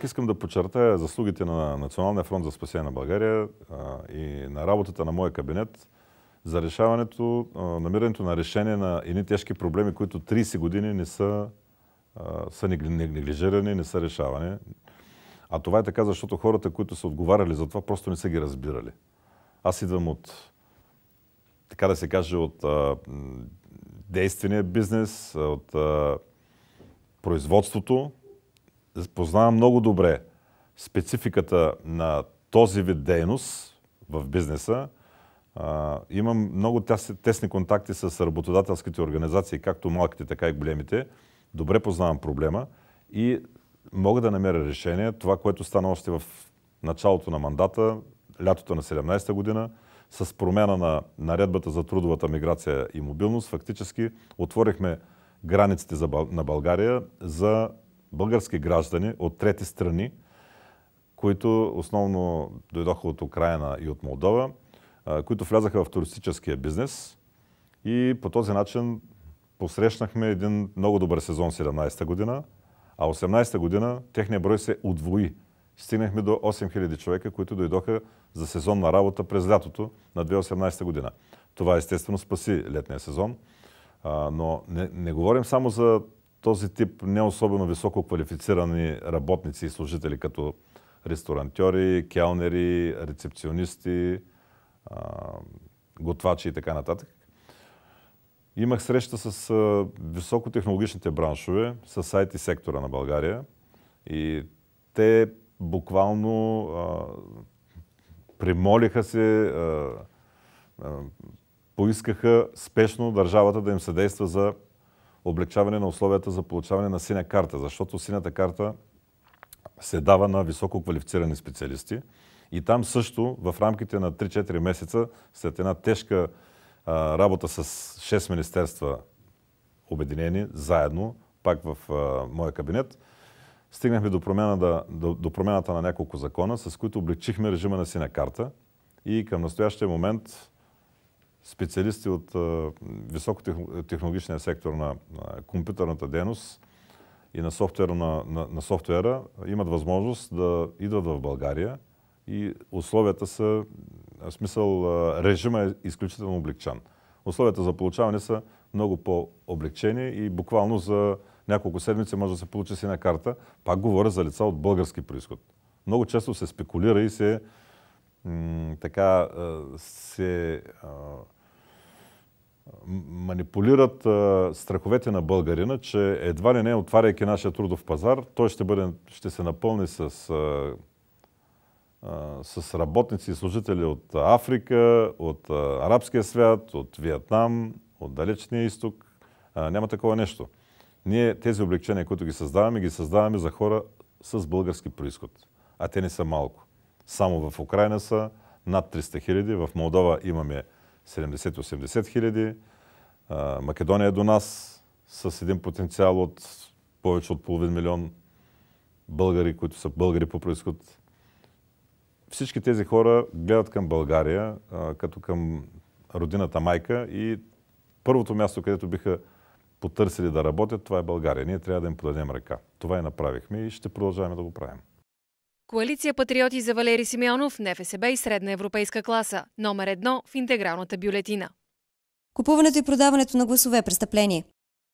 Пак искам да подчертая заслугите на Националния фронт за спасение на България и на работата на моя кабинет за решаването, намирането на решение на едни тежки проблеми, които 30 години не са, са неглижирани, не са решавани. А това е така, защото хората, които са отговаряли за това, просто не са ги разбирали. Аз идвам от, така да се каже, от а, действения бизнес, от а, производството, познавам много добре спецификата на този вид дейност в бизнеса. А, имам много тесни контакти с работодателските организации, както малките, така и големите. Добре познавам проблема и мога да намеря решение. Това, което стана още в началото на мандата, лятото на 17-та година, с промяна на наредбата за трудовата миграция и мобилност, фактически отворихме границите на България за български граждани от трети страни, които основно дойдоха от Украина и от Молдова, които влязаха в туристическия бизнес и по този начин посрещнахме един много добър сезон 17-та година, а 18-та година техния брой се удвои. Стигнахме до 8000 човека, които дойдоха за сезонна работа през лятото на 2018 година. Това естествено спаси летния сезон, но не, не говорим само за този тип не особено високо квалифицирани работници и служители, като ресторантьори, келнери, рецепционисти, готвачи и така нататък. Имах среща с високотехнологичните браншове, с IT сектора на България и те буквално примолиха се, поискаха спешно държавата да им съдейства за облегчаване на условията за получаване на синя карта, защото синята карта се дава на високо квалифицирани специалисти. И там също в рамките на 3-4 месеца, след една тежка а, работа с 6 министерства обединени заедно, пак в а, моя кабинет, стигнахме до, промяна, до, до промяната на няколко закона, с които облегчихме режима на синя карта. И към настоящия момент специалисти от високотехнологичния сектор на компютърната дейност и на, на, на, на софтуера имат възможност да идват в България и условията са, в смисъл, режима е изключително облегчан. Условията за получаване са много по-облегчени и буквално за няколко седмици може да се получи сина карта. Пак говоря за лица от български происход. Много често се спекулира и се така се манипулират страховете на българина, че едва ли не, отваряйки нашия трудов пазар, той ще, бъде, ще се напълни с, с работници и служители от Африка, от арабския свят, от Виетнам, от Далечния изток. Няма такова нещо. Ние тези облегчения, които ги създаваме, ги създаваме за хора с български происход. А те не са малко. Само в Украина са над 300 хиляди, в Молдова имаме 70-80 хиляди, Македония е до нас с един потенциал от повече от половин милион българи, които са българи по происход. Всички тези хора гледат към България, като към родината майка и първото място, където биха потърсили да работят, това е България. Ние трябва да им подадем ръка. Това и направихме и ще продължаваме да го правим. Коалиция Патриоти за Валери Симеонов, НФСБ и средна европейска класа. Номер едно в интегралната бюлетина. Купуването и продаването на гласове е престъпление.